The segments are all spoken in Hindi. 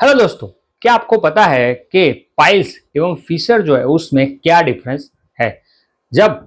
हेलो दोस्तों क्या आपको पता है कि पाइल्स एवं फिशर जो है उसमें क्या डिफरेंस है जब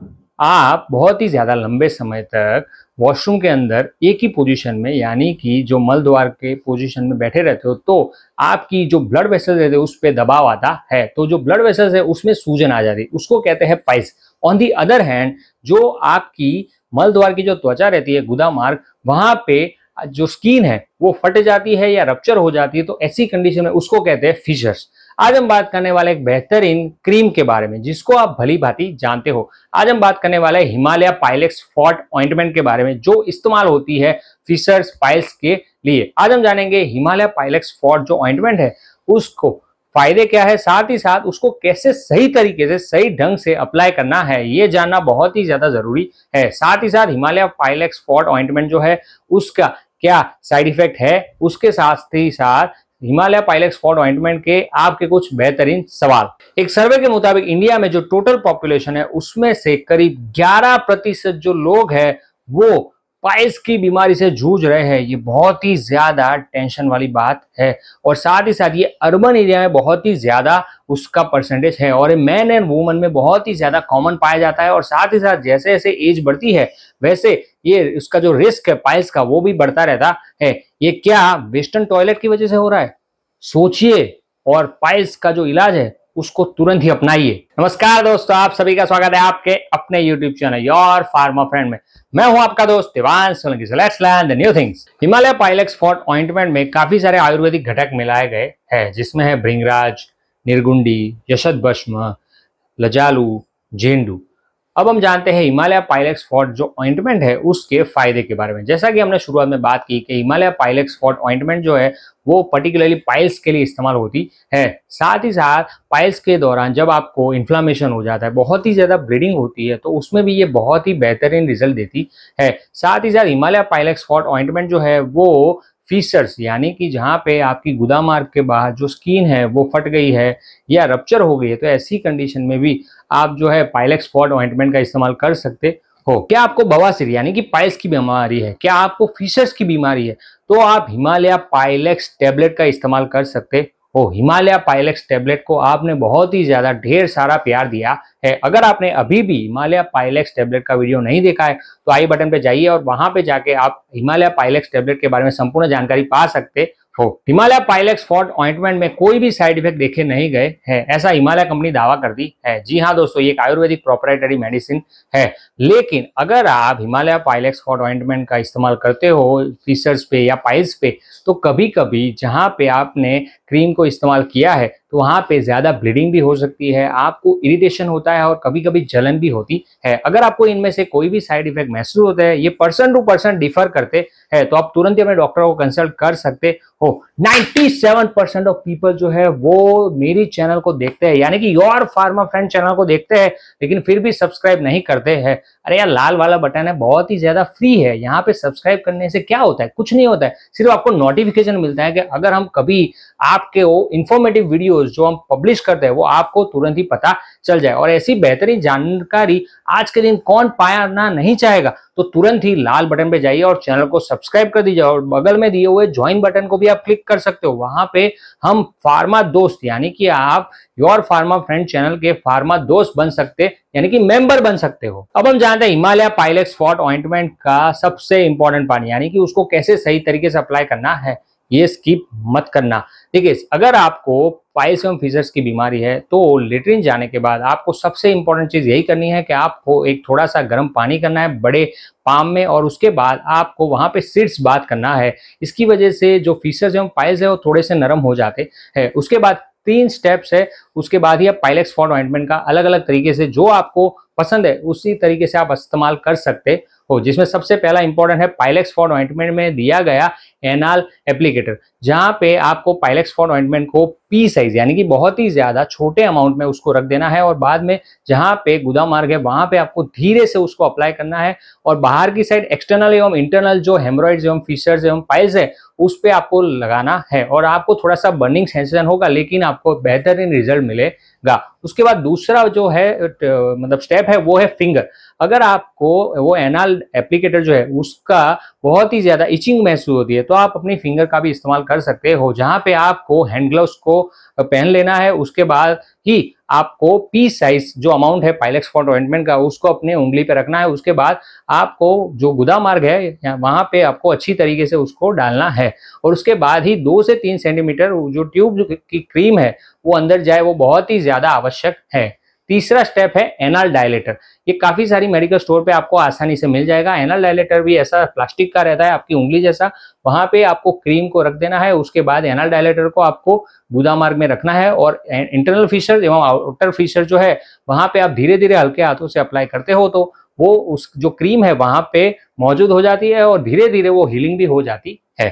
आप बहुत ही ज़्यादा लंबे समय तक वॉशरूम के अंदर एक ही पोजीशन में यानी कि जो मल द्वार के पोजीशन में बैठे रहते हो तो आपकी जो ब्लड वेसल्स रहते उस पर दबाव आता है तो जो ब्लड वेसल्स है उसमें सूजन आ जाती है उसको कहते हैं piles on the other hand जो आपकी मल द्वार की जो त्वचा रहती है गुदा मार्ग वहां पे जो स्कीन है वो फट जाती है या रप्चर हो जाती है तो ऐसी कंडीशन में उसको कहते हैं फिशर्स आज हम बात करने वाले एक बेहतरीन क्रीम के बारे में जिसको आप भली भांति जानते हो आज हम बात करने वाले हिमालय पाइलेक्स फॉट ऑइंटमेंट के बारे में जो इस्तेमाल होती है फिशर्स पाइल्स के लिए आज हम जानेंगे हिमालय पाइलेक्स फॉट जो ऑइंटमेंट है उसको फायदे क्या है साथ ही साथ उसको कैसे सही तरीके से सही ढंग से अप्लाई करना है ये जानना बहुत ही ज्यादा जरूरी है साथ ही साथ हिमालय पाइलेक्स फॉट ऑइंटमेंट जो है उसका क्या साइड इफेक्ट है उसके साथ ही साथ हिमालय पायलट स्पॉट ऑइंटमेंट के आपके कुछ बेहतरीन सवाल एक सर्वे के मुताबिक इंडिया में जो टोटल पॉपुलेशन है उसमें से करीब 11 प्रतिशत जो लोग हैं वो पाइल्स की बीमारी से जूझ रहे हैं ये बहुत ही ज्यादा टेंशन वाली बात है और साथ ही साथ ये अर्बन एरिया में बहुत ही ज्यादा उसका परसेंटेज है और मैन एंड वुमन में बहुत ही ज्यादा कॉमन पाया जाता है और साथ ही साथ जैसे जैसे एज बढ़ती है वैसे ये उसका जो रिस्क है पाइल्स का वो भी बढ़ता रहता है ये क्या वेस्टर्न टॉयलेट की वजह से हो रहा है सोचिए और पाइल्स का जो इलाज है उसको तुरंत ही अपनाइए नमस्कार दोस्तों आप सभी का स्वागत है आपके अपने YouTube channel your pharma friend में मैं हूं आपका दोस्त the new things Himalaya Pilex forte ointment में काफी सारे आयुर्वेदिक घटक मिलाए गए हैं जिसमें है भृंगराज निर्गुंडी यशद भस्म लजालू झेंडू अब हम जानते हैं हिमालय पाइलेक्स फोर्ट जो ऑइंटमेंट है उसके फायदे के बारे में जैसा कि हमने शुरुआत में बात की कि हिमालय पाइलेक्स फोर्ट ऑइंटमेंट जो है वो पर्टिकुलरली पाइल्स के लिए इस्तेमाल होती है साथ ही साथ पाइल्स के दौरान जब आपको इन्फ्लामेशन हो जाता है बहुत ही ज़्यादा ब्लीडिंग होती है तो उसमें भी ये बहुत ही बेहतरीन रिजल्ट देती है साथ ही साथ हिमालय पाइलेक्स फॉर्ट ऑइंटमेंट जो है वो फीसर्स यानी कि जहाँ पे आपकी गुदा मार्ग के बाहर जो स्कीन है वो फट गई है या रप्चर हो गई है तो ऐसी कंडीशन में भी आप जो है पाइलेक्स स्पॉट ऑइंटमेंट का इस्तेमाल कर सकते हो क्या आपको बवासीर यानी कि पाइल्स की बीमारी है क्या आपको फीसर्स की बीमारी है तो आप हिमालय पाइलेक्स टेबलेट का इस्तेमाल कर सकते हो हिमालय पाइलेक्स टैबलेट को आपने बहुत ही ज़्यादा ढेर सारा प्यार दिया है अगर आपने अभी भी हिमालय पाइलेक्स टैबलेट का वीडियो नहीं देखा है तो आई बटन पे जाइए और वहां पर जाके आप हिमालय पाइलेक्स टैबलेट के बारे में संपूर्ण जानकारी पा सकते हो हिमालय पाइलेक्स फॉर्ट ऑइंटमेंट में कोई भी साइड इफेक्ट देखे नहीं गए हैं ऐसा हिमालय कंपनी दावा करती है जी हाँ दोस्तों ये एक आयुर्वेदिक प्रोपराइटरी मेडिसिन है लेकिन अगर आप हिमालय पाइलेक्स फॉर्ट ऑइंटमेंट का इस्तेमाल करते हो फीसर्स पे या पाइल्स पे तो कभी कभी जहाँ पे आपने क्रीम को इस्तेमाल किया है तो वहां पे ज़्यादा ब्लीडिंग भी हो सकती है आपको इरिटेशन होता है और कभी कभी जलन भी होती है अगर आपको इनमें से कोई भी साइड इफेक्ट महसूस होता है ये पर्सन टू पर्सन डिफर करते हैं तो आप तुरंत ही अपने डॉक्टर को कंसल्ट कर सकते हो 97 परसेंट ऑफ पीपल जो है वो मेरी चैनल को देखते हैं यानी कि योर फार्मा फ्रेंड चैनल को देखते हैं लेकिन फिर भी सब्सक्राइब नहीं करते हैं अरे यार लाल वाला बटन है बहुत ही ज्यादा फ्री है यहाँ पे सब्सक्राइब करने से क्या होता है कुछ नहीं होता है सिर्फ आपको नोटिफिकेशन मिलता है कि अगर हम कभी आपके वो इन्फॉर्मेटिव वीडियो वीडियोस जो हम पब्लिश करते हैं वो आपको तुरंत ही पता चल जाए और ऐसी बेहतरीन जानकारी आज के दिन कौन पाना नहीं चाहेगा तो तुरंत ही लाल बटन पे जाइए और चैनल को सब्सक्राइब कर दीजिए और बगल में दिए हुए ज्वाइन बटन को भी आप क्लिक कर सकते हो वहां पे हम फार्मा दोस्त यानी कि आप योर फार्मा फ्रेंड चैनल के फार्मा दोस्त बन सकते यानी कि मेंबर बन सकते हो अब हम जानते हैं हिमालय पाइलेक्स फॉर्ट ऑइंटमेंट का सबसे इंपॉर्टेंट पानी यानी कि उसको कैसे सही तरीके से अप्लाई करना है ये स्किप मत करना ठीक है अगर आपको पाइल्स एवं फीजर्स की बीमारी है तो लेटरिन जाने के बाद आपको सबसे इंपॉर्टेंट चीज़ यही करनी है कि आपको एक थोड़ा सा गर्म पानी करना है बड़े पाम में और उसके बाद आपको वहां पे सिर्स बात करना है इसकी वजह से जो फीसर्स एवं पाइल्स है वो थोड़े से नरम हो जाते हैं उसके बाद तीन स्टेप्स है उसके बाद ही आप पाइलेक्स फॉर ऑइंटमेंट का अलग अलग तरीके से जो आपको पसंद है उसी तरीके से आप इस्तेमाल कर सकते हो जिसमें सबसे पहला इंपॉर्टेंट है पाइलेक्स फॉर ऑइंटमेंट में दिया गया एनाल एप्लीकेटर जहां पे आपको पाइलेक्स फॉर ऑइंटमेंट को पी साइज यानी कि बहुत ही ज्यादा छोटे अमाउंट में उसको रख देना है और बाद में जहां पे गुदा मार्ग है वहां पे आपको धीरे से उसको अप्लाई करना है और बाहर की साइड एक्सटर्नल एवं इंटरनल जो हेमरॉइड एवं फिशर्स एवं पाइल्स है उस पर आपको लगाना है और आपको थोड़ा सा बर्निंग सेंसेशन होगा लेकिन आपको बेहतरीन रिजल्ट मिलेगा उसके बाद दूसरा जो है मतलब स्टेप है वो है फिंगर अगर आपको वो एनाल एप्लीकेटर जो है उसका बहुत ही ज्यादा इचिंग महसूस होती है तो तो आप अपनी फिंगर का भी इस्तेमाल कर सकते हो जहां पे आपको हैंड ग्लव्स को पहन लेना है उसके बाद ही आपको पी साइज जो अमाउंट है पाइलेक्स फॉर ऑइंटमेंट का उसको अपने उंगली पे रखना है उसके बाद आपको जो गुदा मार्ग है वहां पे आपको अच्छी तरीके से उसको डालना है और उसके बाद ही दो से तीन सेंटीमीटर जो ट्यूब की क्रीम है वो अंदर जाए वो बहुत ही ज्यादा आवश्यक है तीसरा स्टेप है एनाल डायलेटर ये काफी सारी मेडिकल स्टोर पे आपको आसानी से मिल जाएगा एनाल डायलेटर भी ऐसा प्लास्टिक का रहता है आपकी उंगली जैसा वहां पे आपको क्रीम को रख देना है उसके बाद एनाल डायलेटर को आपको बुदा मार्ग में रखना है और इंटरनल फीचर एवं आउटर फीचर जो है वहां पे आप धीरे धीरे हल्के हाथों से अप्लाई करते हो तो वो उस जो क्रीम है वहां पे मौजूद हो जाती है और धीरे धीरे वो हीलिंग भी हो जाती है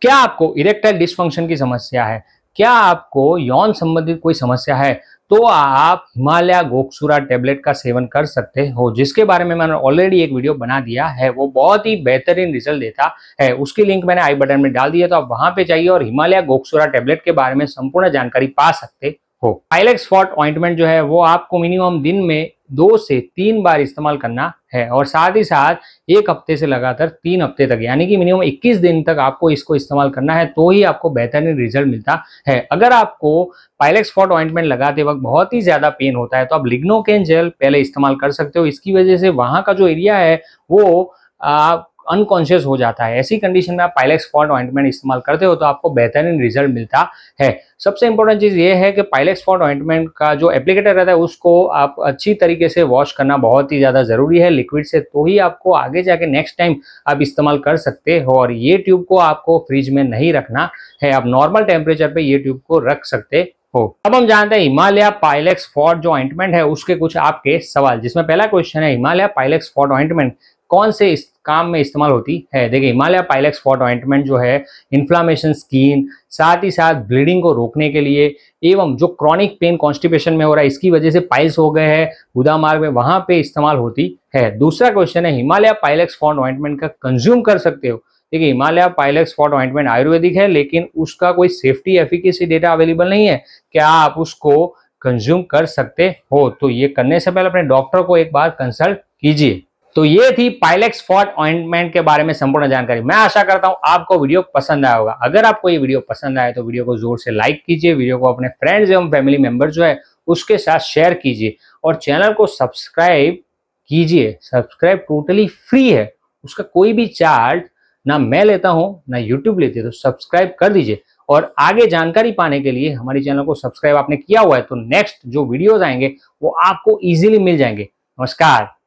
क्या आपको इरेक्टाइल डिस्फंक्शन की समस्या है क्या आपको यौन संबंधित कोई समस्या है तो आप हिमालय गोक्सुरा टेबलेट का सेवन कर सकते हो जिसके बारे में मैंने ऑलरेडी एक वीडियो बना दिया है वो बहुत ही बेहतरीन रिजल्ट देता है उसकी लिंक मैंने आई बटन में डाल दिया तो आप वहां पे जाइए और हिमालय गोक्सुरा टेबलेट के बारे में संपूर्ण जानकारी पा सकते हो आइलेक्स फॉट ऑइंटमेंट जो है वो आपको मिनिमम दिन में दो से तीन बार इस्तेमाल करना है और साथ ही साथ एक हफ्ते से लगातार तीन हफ्ते तक यानी कि मिनिमम 21 दिन तक आपको इसको इस्तेमाल करना है तो ही आपको बेहतरीन रिजल्ट मिलता है अगर आपको पाइलेक्स फॉट ऑइंटमेंट लगाते वक्त बहुत ही ज़्यादा पेन होता है तो आप लिग्नोकेन जेल पहले इस्तेमाल कर सकते हो इसकी वजह से वहां का जो एरिया है वो आप अनकॉन्शियस हो जाता है ऐसी कंडीशन में आप पाइलेक्स फॉर्ट ऑइंटमेंट इस्तेमाल करते हो तो आपको बेहतरीन रिजल्ट मिलता है सबसे इंपॉर्टेंट चीज़ ये है कि पाइलेक्स फॉर्ट ऑइंटमेंट का जो एप्लीकेटर रहता है उसको आप अच्छी तरीके से वॉश करना बहुत ही ज़्यादा ज़रूरी है लिक्विड से तो ही आपको आगे जाके नेक्स्ट टाइम आप इस्तेमाल कर सकते हो और ये ट्यूब को आपको फ्रिज में नहीं रखना है आप नॉर्मल टेम्परेचर पर ये ट्यूब को रख सकते हो अब हम जानते हैं हिमालय पाइलेक्स फॉट जो ऑइंटमेंट है उसके कुछ आपके सवाल जिसमें पहला क्वेश्चन है हिमालय पाइलेक्स फॉट ऑइंटमेंट कौन से इस काम में इस्तेमाल होती है देखिए हिमालय पाइलेक्स फॉट ऑइंटमेंट जो है इन्फ्लामेशन स्किन साथ ही साथ ब्लीडिंग को रोकने के लिए एवं जो क्रॉनिक पेन कॉन्स्टिपेशन में हो रहा है इसकी वजह से पाइल्स हो गए हैं गुदा मार्ग में वहां पे इस्तेमाल होती है दूसरा क्वेश्चन है हिमालय पाइलेक्स फॉट ऑइंटमेंट का कंज्यूम कर सकते हो देखिए Himalaya Pilex forte ointment Ayurvedic है लेकिन उसका कोई सेफ्टी एफिकेसी डेटा अवेलेबल नहीं है क्या आप उसको कंज्यूम कर सकते हो तो ये करने से पहले अपने डॉक्टर को एक बार कंसल्ट कीजिए तो ये थी पाइलेक्स फॉट ऑइंटमेंट के बारे में संपूर्ण जानकारी मैं आशा करता हूं आपको वीडियो पसंद आया होगा अगर आपको ये वीडियो पसंद आए तो वीडियो को जोर से लाइक कीजिए वीडियो को अपने फ्रेंड्स एवं फैमिली मेंबर जो है उसके साथ शेयर कीजिए और चैनल को सब्सक्राइब कीजिए सब्सक्राइब टोटली फ्री है उसका कोई भी चार्ज ना मैं लेता हूँ ना यूट्यूब लेती है तो सब्सक्राइब कर दीजिए और आगे जानकारी पाने के लिए हमारे चैनल को सब्सक्राइब आपने किया हुआ है तो नेक्स्ट जो वीडियोज आएंगे वो आपको ईजिली मिल जाएंगे नमस्कार